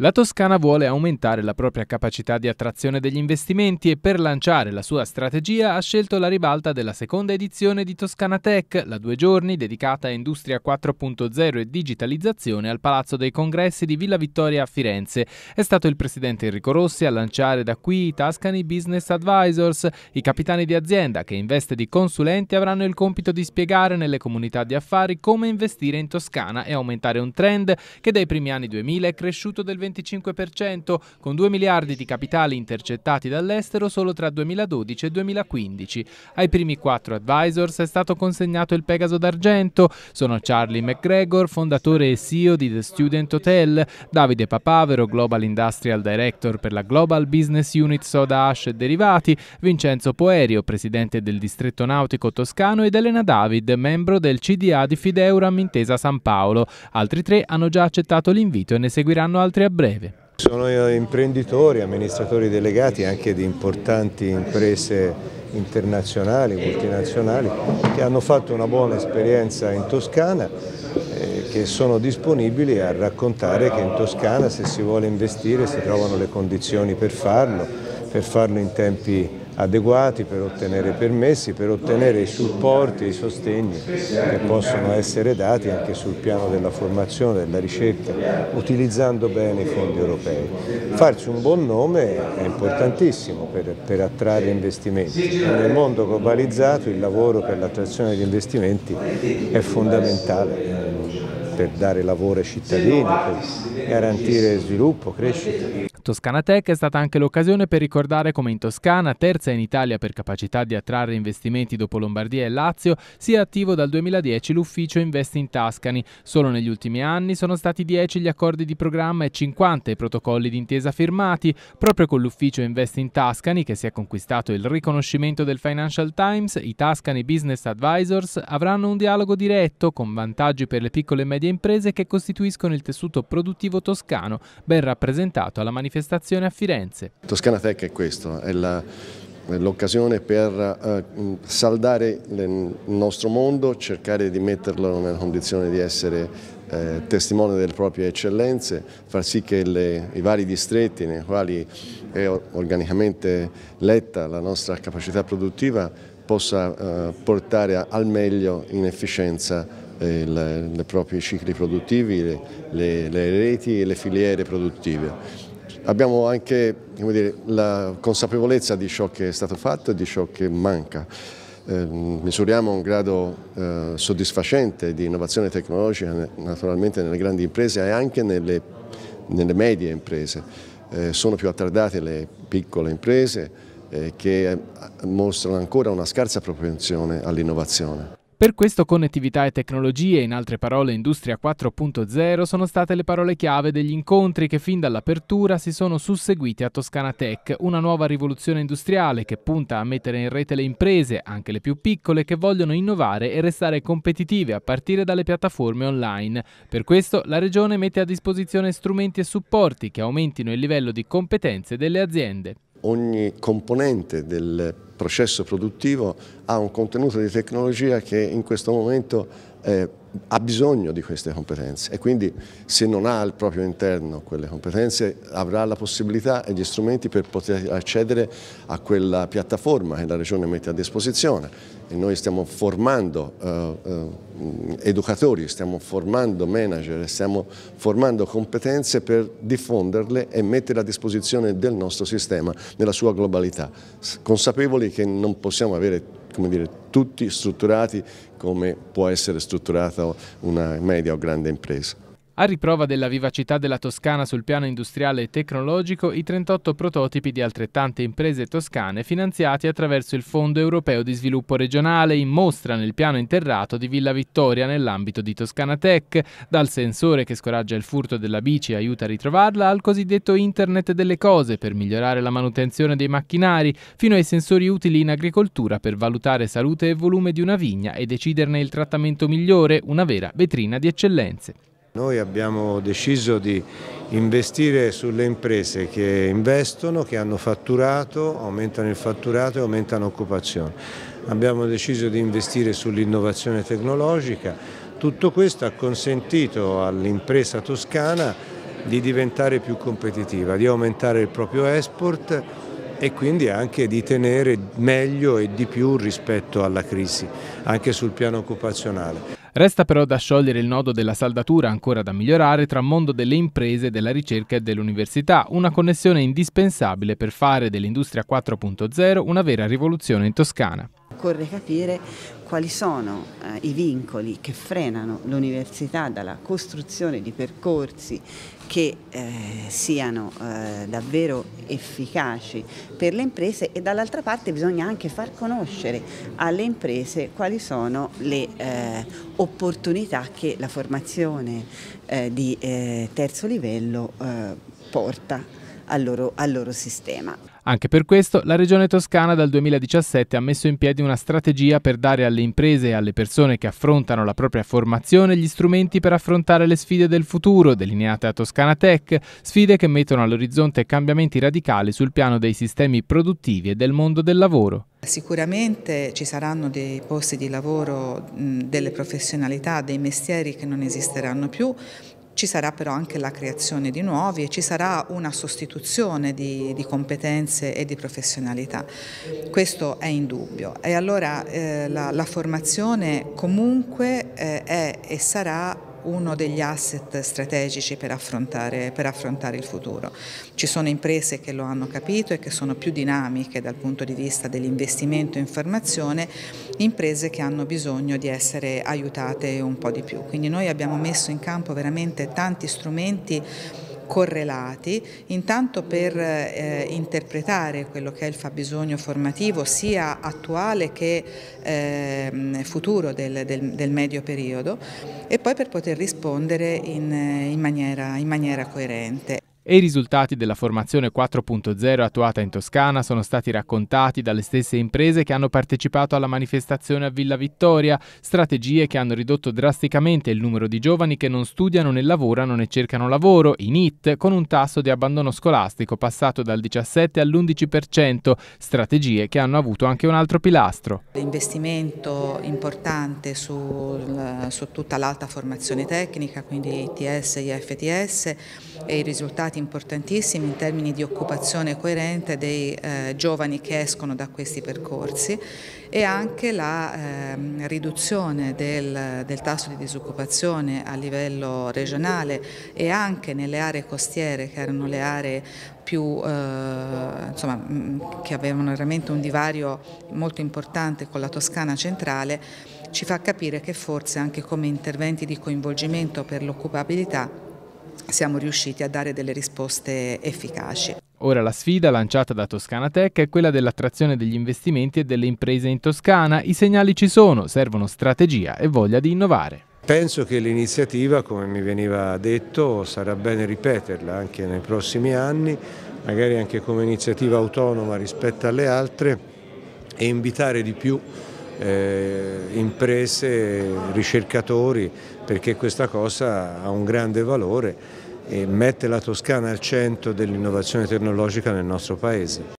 La Toscana vuole aumentare la propria capacità di attrazione degli investimenti e per lanciare la sua strategia ha scelto la ribalta della seconda edizione di Toscana Tech, la due giorni dedicata a Industria 4.0 e digitalizzazione al Palazzo dei Congressi di Villa Vittoria a Firenze. È stato il presidente Enrico Rossi a lanciare da qui i Tuscany Business Advisors, i capitani di azienda che in veste di consulenti avranno il compito di spiegare nelle comunità di affari come investire in Toscana e aumentare un trend che dai primi anni 2000 è cresciuto del 20%. 25%, con 2 miliardi di capitali intercettati dall'estero solo tra 2012 e 2015. Ai primi quattro advisors è stato consegnato il Pegaso d'Argento, sono Charlie McGregor, fondatore e CEO di The Student Hotel, Davide Papavero, Global Industrial Director per la Global Business Unit Soda Ash e Derivati, Vincenzo Poerio, presidente del distretto nautico toscano ed Elena David, membro del CDA di Fideuram Intesa San Paolo. Altri tre hanno già accettato l'invito e ne seguiranno altri abbracci breve. Sono eh, imprenditori, amministratori delegati anche di importanti imprese internazionali, multinazionali, che hanno fatto una buona esperienza in Toscana, eh, che sono disponibili a raccontare che in Toscana se si vuole investire si trovano le condizioni per farlo, per farlo in tempi adeguati per ottenere permessi, per ottenere i supporti e i sostegni che possono essere dati anche sul piano della formazione, della ricerca, utilizzando bene i fondi europei. Farsi un buon nome è importantissimo per, per attrarre investimenti. Nel mondo globalizzato il lavoro per l'attrazione degli investimenti è fondamentale per dare lavoro ai cittadini, per garantire sviluppo, crescita. Toscana Tech è stata anche l'occasione per ricordare come in Toscana, terza in Italia per capacità di attrarre investimenti dopo Lombardia e Lazio, sia attivo dal 2010 l'ufficio Invest in Tascani. Solo negli ultimi anni sono stati 10 gli accordi di programma e 50 i protocolli d'intesa firmati. Proprio con l'ufficio Invest in Tascani, che si è conquistato il riconoscimento del Financial Times, i Tascani Business Advisors avranno un dialogo diretto con vantaggi per le piccole e medie imprese che costituiscono il tessuto produttivo toscano, ben rappresentato alla manifestazione manifestazione a Firenze. Toscana Tech è questo, è l'occasione per eh, saldare il nostro mondo, cercare di metterlo nella condizione di essere eh, testimone delle proprie eccellenze, far sì che le, i vari distretti nei quali è organicamente letta la nostra capacità produttiva possa eh, portare al meglio in efficienza i propri cicli produttivi, le, le reti e le filiere produttive abbiamo anche dire, la consapevolezza di ciò che è stato fatto e di ciò che manca. Eh, misuriamo un grado eh, soddisfacente di innovazione tecnologica naturalmente nelle grandi imprese e anche nelle, nelle medie imprese. Eh, sono più attardate le piccole imprese eh, che eh, mostrano ancora una scarsa propensione all'innovazione. Per questo connettività e tecnologie, in altre parole industria 4.0, sono state le parole chiave degli incontri che fin dall'apertura si sono susseguiti a Toscana Tech, una nuova rivoluzione industriale che punta a mettere in rete le imprese, anche le più piccole, che vogliono innovare e restare competitive a partire dalle piattaforme online. Per questo la Regione mette a disposizione strumenti e supporti che aumentino il livello di competenze delle aziende. Ogni componente del processo produttivo ha un contenuto di tecnologia che in questo momento eh, ha bisogno di queste competenze e quindi se non ha al proprio interno quelle competenze avrà la possibilità e gli strumenti per poter accedere a quella piattaforma che la Regione mette a disposizione e noi stiamo formando eh, eh, educatori, stiamo formando manager, stiamo formando competenze per diffonderle e mettere a disposizione del nostro sistema nella sua globalità, consapevoli pensieri che non possiamo avere dire, tutti strutturati come può essere strutturata una media o grande impresa. A riprova della vivacità della Toscana sul piano industriale e tecnologico, i 38 prototipi di altrettante imprese toscane finanziati attraverso il Fondo Europeo di Sviluppo Regionale in mostra nel piano interrato di Villa Vittoria nell'ambito di Toscana Tech, dal sensore che scoraggia il furto della bici e aiuta a ritrovarla al cosiddetto Internet delle cose per migliorare la manutenzione dei macchinari, fino ai sensori utili in agricoltura per valutare salute e volume di una vigna e deciderne il trattamento migliore, una vera vetrina di eccellenze. Noi abbiamo deciso di investire sulle imprese che investono, che hanno fatturato, aumentano il fatturato e aumentano l'occupazione. Abbiamo deciso di investire sull'innovazione tecnologica. Tutto questo ha consentito all'impresa toscana di diventare più competitiva, di aumentare il proprio export e quindi anche di tenere meglio e di più rispetto alla crisi, anche sul piano occupazionale. Resta però da sciogliere il nodo della saldatura ancora da migliorare tra mondo delle imprese, della ricerca e dell'università, una connessione indispensabile per fare dell'industria 4.0 una vera rivoluzione in Toscana occorre capire quali sono eh, i vincoli che frenano l'università dalla costruzione di percorsi che eh, siano eh, davvero efficaci per le imprese e dall'altra parte bisogna anche far conoscere alle imprese quali sono le eh, opportunità che la formazione eh, di eh, terzo livello eh, porta al loro, al loro sistema. Anche per questo la Regione Toscana dal 2017 ha messo in piedi una strategia per dare alle imprese e alle persone che affrontano la propria formazione gli strumenti per affrontare le sfide del futuro, delineate a Toscana Tech, sfide che mettono all'orizzonte cambiamenti radicali sul piano dei sistemi produttivi e del mondo del lavoro. Sicuramente ci saranno dei posti di lavoro, delle professionalità, dei mestieri che non esisteranno più ci sarà però anche la creazione di nuovi e ci sarà una sostituzione di, di competenze e di professionalità. Questo è indubbio. E allora eh, la, la, formazione comunque eh, è e sarà uno degli asset strategici per affrontare, per affrontare il futuro. Ci sono imprese che lo hanno capito e che sono più dinamiche dal punto di vista dell'investimento in formazione, imprese che hanno bisogno di essere aiutate un po' di più. Quindi noi abbiamo messo in campo veramente tanti strumenti correlati, intanto per eh, interpretare quello che è il fabbisogno formativo sia attuale che eh, futuro del, del, del, medio periodo e poi per poter rispondere in, in, maniera, in maniera coerente e i risultati della formazione 4.0 attuata in Toscana sono stati raccontati dalle stesse imprese che hanno partecipato alla manifestazione a Villa Vittoria, strategie che hanno ridotto drasticamente il numero di giovani che non studiano né lavorano né cercano lavoro, in IT, con un tasso di abbandono scolastico passato dal 17 all'11%, strategie che hanno avuto anche un altro pilastro. L'investimento importante sul, eh, su tutta l'alta formazione tecnica, quindi ITS, IFTS e i risultati risultati importantissimi in termini di occupazione coerente dei eh, giovani che escono da questi percorsi e anche la eh, riduzione del, del, tasso di disoccupazione a livello regionale e anche nelle aree costiere che erano le aree più, eh, insomma, che avevano veramente un divario molto importante con la Toscana centrale ci fa capire che forse anche come interventi di coinvolgimento per l'occupabilità siamo riusciti a dare delle risposte efficaci. Ora la sfida lanciata da Toscana Tech è quella dell'attrazione degli investimenti e delle imprese in Toscana. I segnali ci sono, servono strategia e voglia di innovare. Penso che l'iniziativa, come mi veniva detto, sarà bene ripeterla anche nei prossimi anni, magari anche come iniziativa autonoma rispetto alle altre e invitare di più eh, imprese, ricercatori, perché questa cosa ha un grande valore e mette la Toscana al centro dell'innovazione tecnologica nel nostro Paese.